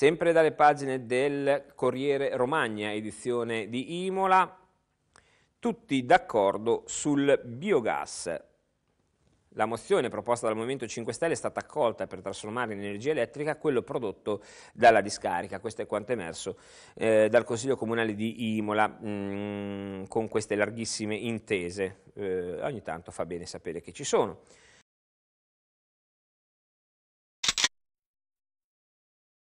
Sempre dalle pagine del Corriere Romagna, edizione di Imola, tutti d'accordo sul biogas. La mozione proposta dal Movimento 5 Stelle è stata accolta per trasformare in energia elettrica quello prodotto dalla discarica. Questo è quanto emerso eh, dal Consiglio Comunale di Imola mh, mm, con queste larghissime intese. Eh, ogni tanto fa bene sapere che ci sono.